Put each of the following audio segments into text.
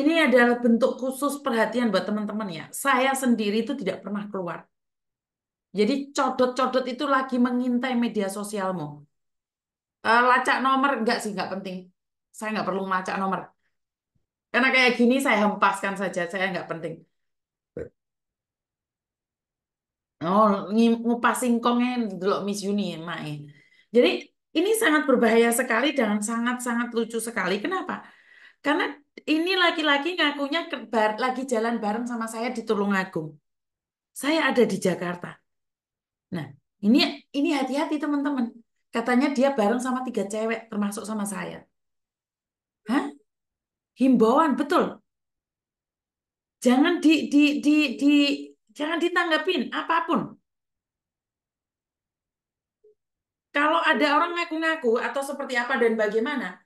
ini adalah bentuk khusus perhatian buat teman-teman ya. Saya sendiri itu tidak pernah keluar. Jadi codot-codot itu lagi mengintai media sosialmu. E, lacak nomor enggak sih, enggak penting. Saya enggak perlu melacak nomor. Karena kayak gini saya hempaskan saja, saya enggak penting. Oh, ngupas singkongnya dulu Miss Yuni main. E. Jadi ini sangat berbahaya sekali dan sangat-sangat lucu sekali. Kenapa? Karena ini laki-laki ngakunya ke, bar, lagi jalan bareng sama saya di Tulungagung. Saya ada di Jakarta. Nah, ini ini hati-hati teman-teman. Katanya dia bareng sama tiga cewek termasuk sama saya. Hah? Himbauan betul. Jangan di di di di jangan ditanggapin apapun. Kalau ada orang ngaku-ngaku atau seperti apa dan bagaimana,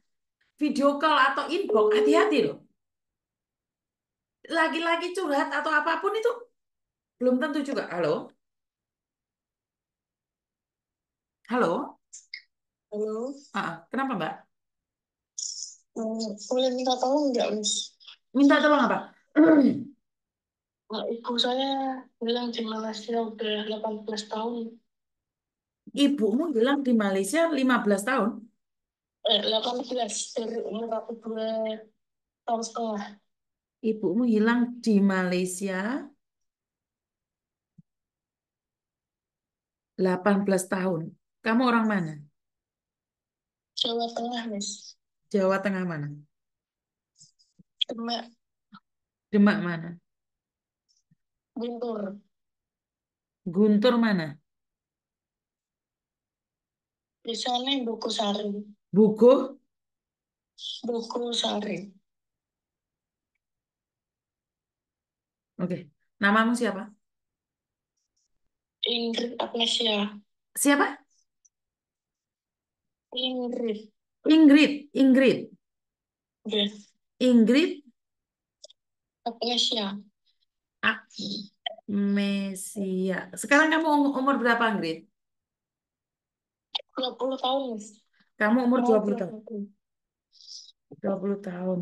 video call atau inbox, oh. hati-hati loh. Lagi-lagi curhat atau apapun itu belum tentu juga. Halo? Halo? Halo. Ah, kenapa Mbak? Boleh hmm, minta tolong nggak, Miss? Minta tolong apa? Ah, ibu saya bilang di Malaysia udah 18 tahun. Ibumu bilang di Malaysia 15 tahun? eh, 18 dari umur aku dua tahun setengah. Ibumu hilang di Malaysia 18 tahun. Kamu orang mana? Jawa Tengah, Miss. Jawa Tengah mana? Demak. Demak mana? Guntur. Guntur mana? Di sana Buku Sari. Buku? Buku Sari. Oke. Namamu siapa? Ingrid Agnesia. Siapa? Ingrid. Ingrid. Ingrid. Yes. Ingrid. Agnesia. Agnesia. Sekarang kamu um-, umur berapa, Ingrid? 20 tahun, kamu umur 20 tahun. 20 tahun.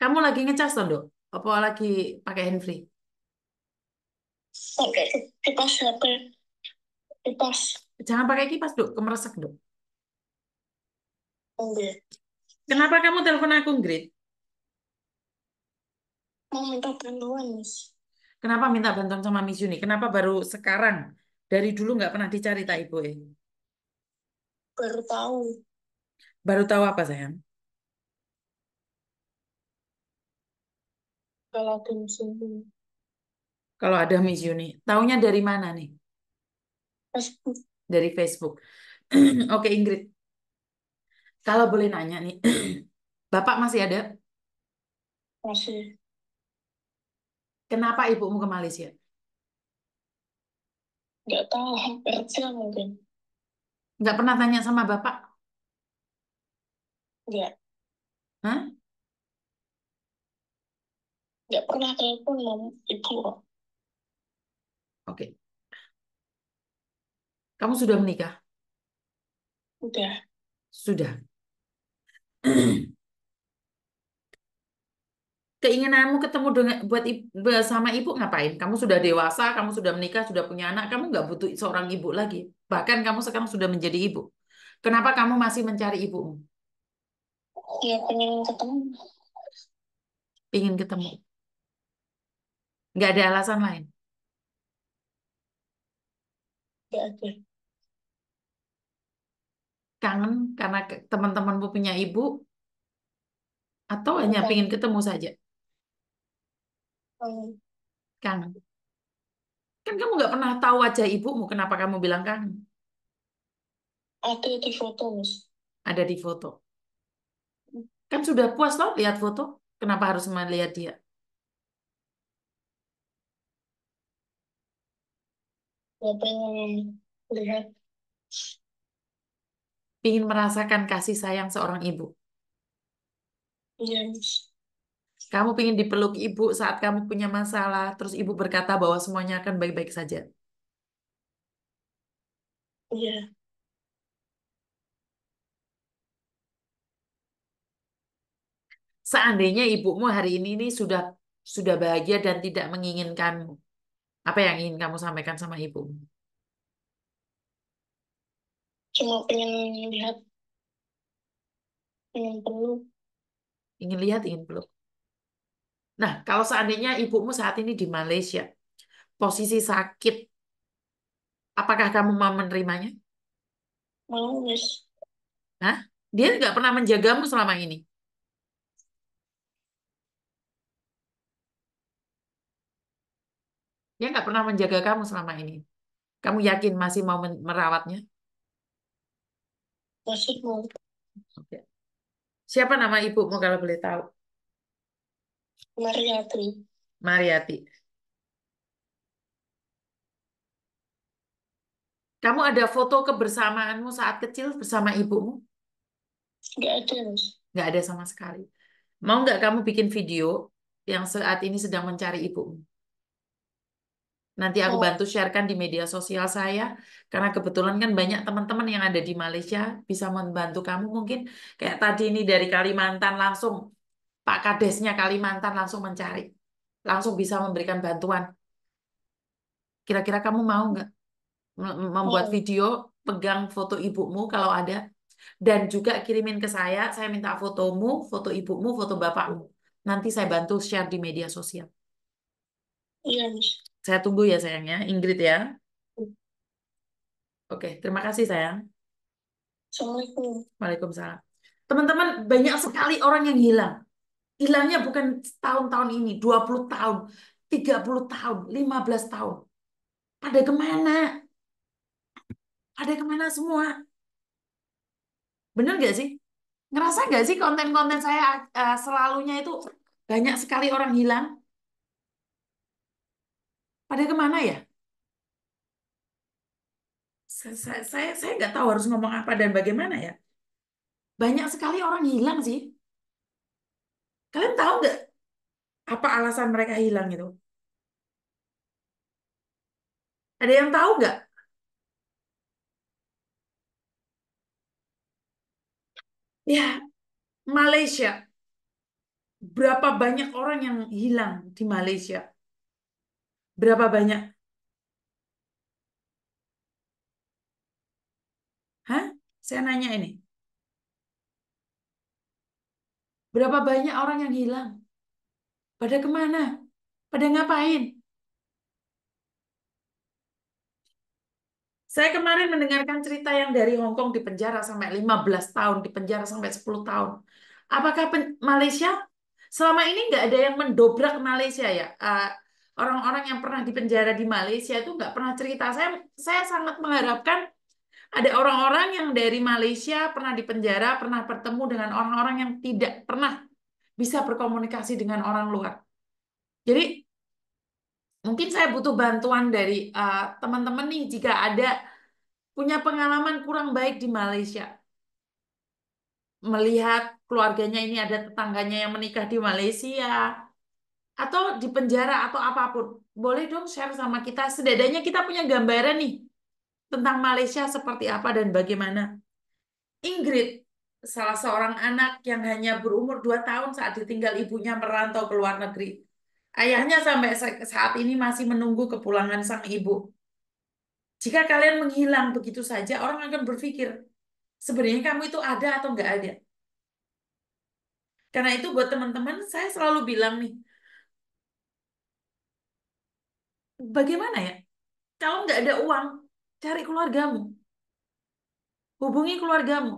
Kamu lagi ngecas toh, Dok? Apa lagi pakai handfree? Pakai kipas Kipas. Jangan pakai kipas, Dok. Kemeresek, Dok. Enggak. Kenapa kamu telepon aku, Grit? Mau minta bantuan, Miss. Kenapa minta bantuan sama Miss Yuni? Kenapa baru sekarang? Dari dulu nggak pernah dicari tak Ibu? Eh? Baru tahu. Baru tahu apa sayang? Kalau ada Miss Yuni. Kalau ada Miss Yuni. Taunya dari mana nih? Facebook. Dari Facebook. Oke Ingrid. Kalau boleh nanya nih. Bapak masih ada? Masih. Kenapa ibumu ke Malaysia? Nggak tahu, kerja mungkin. Nggak pernah tanya sama bapak? Nggak. Hah? Nggak pernah telepon sama ibu. Oke. Kamu sudah menikah? Sudah. Sudah. keinginanmu ketemu dengan buat ibu, sama ibu ngapain? Kamu sudah dewasa, kamu sudah menikah, sudah punya anak, kamu nggak butuh seorang ibu lagi. Bahkan kamu sekarang sudah menjadi ibu. Kenapa kamu masih mencari ibumu? Iya, pengen ketemu. Pengen ketemu. Nggak ada alasan lain. Ya, oke. Kangen karena teman-temanmu punya ibu, atau hanya pengen ketemu saja? Kangen. Kan kamu nggak pernah tahu wajah ibumu, kenapa kamu bilang kangen? Ada di foto, Miss. Ada di foto. Kan sudah puas loh lihat foto. Kenapa harus melihat dia? Ya, pengen lihat. Pengen merasakan kasih sayang seorang ibu. Iya, kamu ingin dipeluk ibu saat kamu punya masalah, terus ibu berkata bahwa semuanya akan baik-baik saja. Iya. Seandainya ibumu hari ini ini sudah sudah bahagia dan tidak menginginkanmu, apa yang ingin kamu sampaikan sama ibu. Cuma pengen lihat, ingin peluk. Ingin lihat, ingin peluk. Nah, kalau seandainya ibumu saat ini di Malaysia, posisi sakit, apakah kamu mau menerimanya? Mau, Miss. Hah? Dia nggak pernah menjagamu selama ini? Dia nggak pernah menjaga kamu selama ini? Kamu yakin masih mau merawatnya? Masih mau. Siapa nama ibumu kalau boleh tahu? Mariati. Mariati. Kamu ada foto kebersamaanmu saat kecil bersama ibumu? Gak ada, Gak ada sama sekali. Mau nggak kamu bikin video yang saat ini sedang mencari ibumu? Nanti aku oh. bantu sharekan di media sosial saya, karena kebetulan kan banyak teman-teman yang ada di Malaysia bisa membantu kamu. Mungkin kayak tadi ini dari Kalimantan langsung Pak Kadesnya Kalimantan langsung mencari, langsung bisa memberikan bantuan. Kira-kira kamu mau nggak membuat oh. video pegang foto ibumu kalau ada dan juga kirimin ke saya, saya minta fotomu, foto ibumu, foto bapakmu. Nanti saya bantu share di media sosial. Iya. Saya tunggu ya sayangnya, Ingrid ya. Hmm. Oke, terima kasih sayang. Assalamualaikum. Waalaikumsalam. Teman-teman, banyak sekali orang yang hilang hilangnya bukan tahun-tahun ini, 20 tahun, 30 tahun, 15 tahun. Pada kemana? Pada kemana semua? Bener gak sih? Ngerasa gak sih konten-konten saya uh, selalunya itu banyak sekali orang hilang? Pada kemana ya? Saya saya saya nggak tahu harus ngomong apa dan bagaimana ya. Banyak sekali orang hilang sih Kalian tahu nggak apa alasan mereka hilang gitu? Ada yang tahu nggak? Ya, Malaysia. Berapa banyak orang yang hilang di Malaysia? Berapa banyak? Hah? Saya nanya ini. Berapa banyak orang yang hilang? Pada kemana? Pada ngapain? Saya kemarin mendengarkan cerita yang dari Hong Kong di penjara sampai 15 tahun, di penjara sampai 10 tahun. Apakah Malaysia selama ini nggak ada yang mendobrak Malaysia ya? orang eh, orang-orang yang pernah di penjara di Malaysia itu nggak pernah cerita. Saya saya sangat mengharapkan ada orang-orang yang dari Malaysia pernah dipenjara, pernah bertemu dengan orang-orang yang tidak pernah bisa berkomunikasi dengan orang luar. Jadi mungkin saya butuh bantuan dari eh, teman-teman uh, nih jika ada punya pengalaman kurang baik di Malaysia. Melihat keluarganya ini ada tetangganya yang menikah di Malaysia, atau di penjara atau apapun. Boleh dong share sama kita, Sedadanya kita punya gambaran nih tentang Malaysia seperti apa dan bagaimana. Ingrid, salah seorang anak yang hanya berumur 2 tahun saat ditinggal ibunya merantau ke luar negeri. Ayahnya sampai saat ini masih menunggu kepulangan sang ibu. Jika kalian menghilang begitu saja, orang akan berpikir, sebenarnya kamu itu ada atau nggak ada. Karena itu buat teman-teman, saya selalu bilang nih, bagaimana ya? Kalau nggak ada uang, Cari keluargamu. Hubungi keluargamu.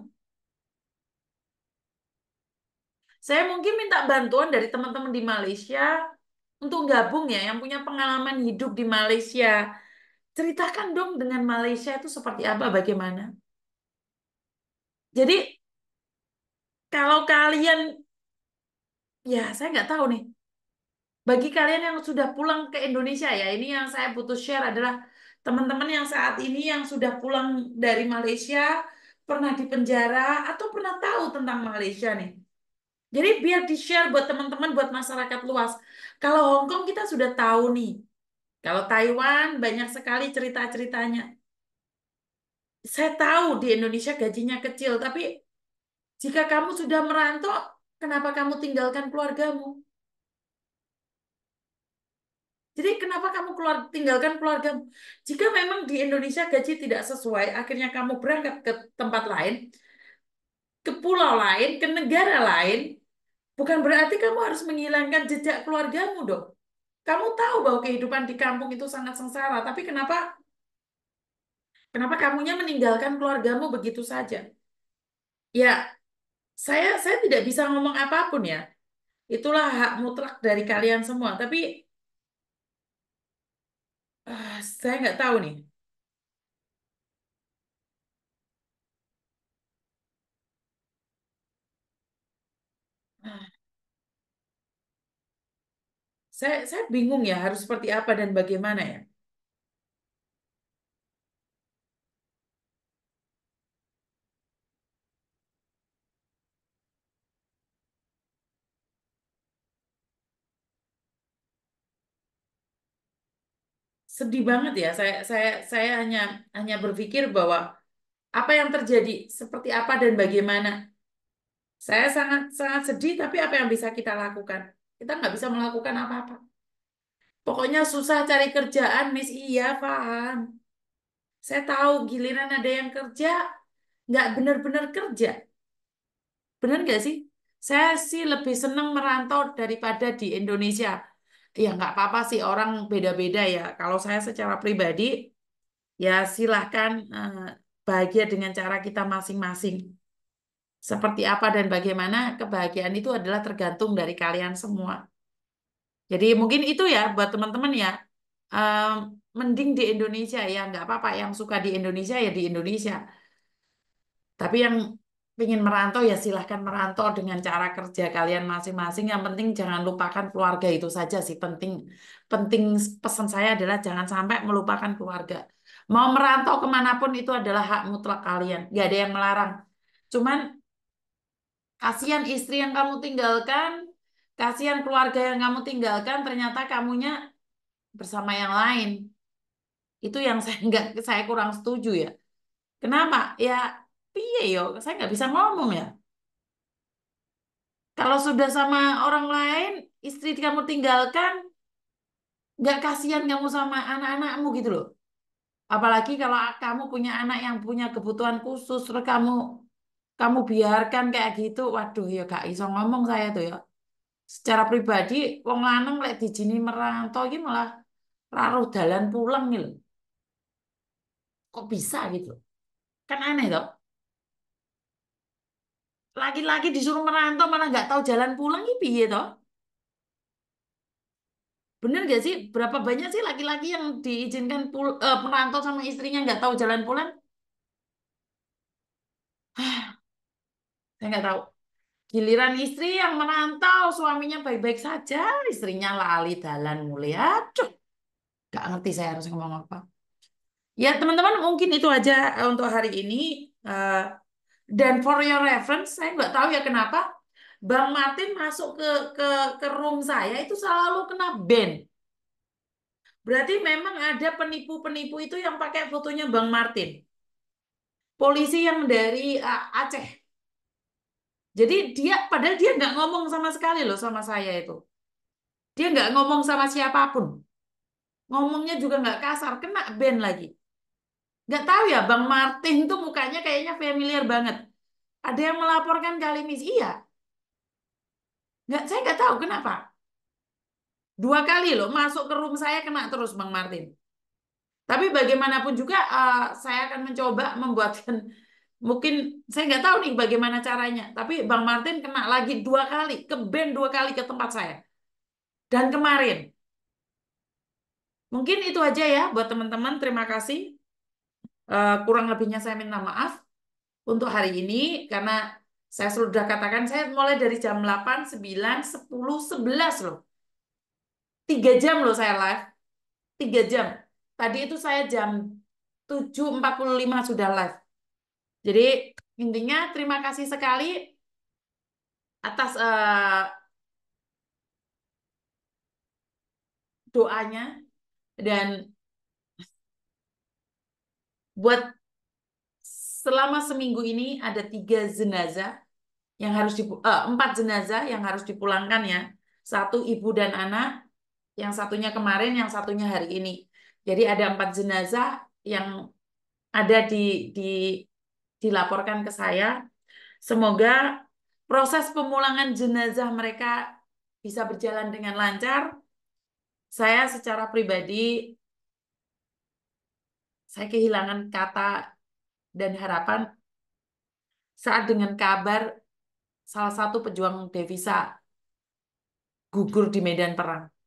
Saya mungkin minta bantuan dari teman-teman di Malaysia untuk gabung ya, yang punya pengalaman hidup di Malaysia. Ceritakan dong dengan Malaysia itu seperti apa, bagaimana. Jadi, kalau kalian, ya saya nggak tahu nih, bagi kalian yang sudah pulang ke Indonesia ya, ini yang saya butuh share adalah teman-teman yang saat ini yang sudah pulang dari Malaysia pernah di penjara atau pernah tahu tentang Malaysia nih. Jadi biar di-share buat teman-teman, buat masyarakat luas. Kalau Hong Kong kita sudah tahu nih. Kalau Taiwan banyak sekali cerita-ceritanya. Saya tahu di Indonesia gajinya kecil, tapi jika kamu sudah merantau, kenapa kamu tinggalkan keluargamu? Jadi kenapa kamu keluar, tinggalkan keluarga? Jika memang di Indonesia gaji tidak sesuai, akhirnya kamu berangkat ke tempat lain, ke pulau lain, ke negara lain, bukan berarti kamu harus menghilangkan jejak keluargamu dong. Kamu tahu bahwa kehidupan di kampung itu sangat sengsara, tapi kenapa kenapa kamunya meninggalkan keluargamu begitu saja? Ya, saya saya tidak bisa ngomong apapun ya. Itulah hak mutlak dari kalian semua, tapi Ah, saya nggak tahu nih. Ah. Saya saya bingung ya harus seperti apa dan bagaimana ya. sedih banget ya. Saya saya saya hanya hanya berpikir bahwa apa yang terjadi, seperti apa dan bagaimana. Saya sangat sangat sedih, tapi apa yang bisa kita lakukan? Kita nggak bisa melakukan apa-apa. Pokoknya susah cari kerjaan, Miss. Iya, paham. Saya tahu giliran ada yang kerja, nggak benar-benar kerja. Benar nggak sih? Saya sih lebih senang merantau daripada di Indonesia ya nggak apa-apa sih orang beda-beda ya. Kalau saya secara pribadi ya silahkan eh, bahagia dengan cara kita masing-masing. Seperti apa dan bagaimana kebahagiaan itu adalah tergantung dari kalian semua. Jadi mungkin itu ya buat teman-teman ya. Eh, mending di Indonesia ya nggak apa-apa yang suka di Indonesia ya di Indonesia. Tapi yang ingin merantau ya silahkan merantau dengan cara kerja kalian masing-masing. Yang penting jangan lupakan keluarga itu saja sih penting. Penting pesan saya adalah jangan sampai melupakan keluarga. Mau merantau kemanapun itu adalah hak mutlak kalian. Gak ada yang melarang. Cuman kasihan istri yang kamu tinggalkan, kasihan keluarga yang kamu tinggalkan, ternyata kamunya bersama yang lain. Itu yang saya nggak saya kurang setuju ya. Kenapa? Ya piye yo saya nggak bisa ngomong ya kalau sudah sama orang lain istri kamu tinggalkan nggak kasihan kamu sama anak-anakmu gitu loh apalagi kalau kamu punya anak yang punya kebutuhan khusus terus kamu kamu biarkan kayak gitu waduh ya gak iso ngomong saya tuh ya secara pribadi wong lanang lek dijini merantau ini malah raruh dalan pulang gitu kok bisa gitu kan aneh dong laki-laki disuruh merantau malah nggak tahu jalan pulang ki piye toh? Bener gak sih? Berapa banyak sih laki-laki yang diizinkan pul uh, merantau sama istrinya nggak tahu jalan pulang? Saya nggak tahu. Giliran istri yang merantau, suaminya baik-baik saja, istrinya lali jalan mulia. cuk nggak ngerti saya harus ngomong apa. Ya teman-teman mungkin itu aja eh, untuk hari ini. Uh, dan for your reference, saya nggak tahu ya kenapa Bang Martin masuk ke ke ke room saya itu selalu kena ban. Berarti memang ada penipu-penipu itu yang pakai fotonya Bang Martin. Polisi yang dari uh, Aceh. Jadi dia padahal dia nggak ngomong sama sekali loh sama saya itu. Dia nggak ngomong sama siapapun. Ngomongnya juga nggak kasar, kena ban lagi. Nggak tahu ya, Bang Martin tuh mukanya kayaknya familiar banget. Ada yang melaporkan Kalimis? Iya. Nggak, saya nggak tahu kenapa. Dua kali loh, masuk ke room saya kena terus Bang Martin. Tapi bagaimanapun juga uh, saya akan mencoba membuatkan, mungkin saya nggak tahu nih bagaimana caranya, tapi Bang Martin kena lagi dua kali, ke band dua kali ke tempat saya. Dan kemarin, Mungkin itu aja ya buat teman-teman. Terima kasih. Eh, kurang lebihnya saya minta maaf untuk hari ini karena saya sudah katakan saya mulai dari jam 8, 9, 10, 11 loh. 3 jam loh saya live. 3 jam. Tadi itu saya jam 7.45 sudah live. Jadi intinya terima kasih sekali atas uh, doanya dan buat selama seminggu ini ada tiga jenazah yang harus di uh, eh, empat jenazah yang harus dipulangkan ya satu ibu dan anak yang satunya kemarin yang satunya hari ini jadi ada empat jenazah yang ada di di dilaporkan ke saya semoga proses pemulangan jenazah mereka bisa berjalan dengan lancar saya secara pribadi saya kehilangan kata dan harapan saat dengan kabar salah satu pejuang devisa gugur di medan perang.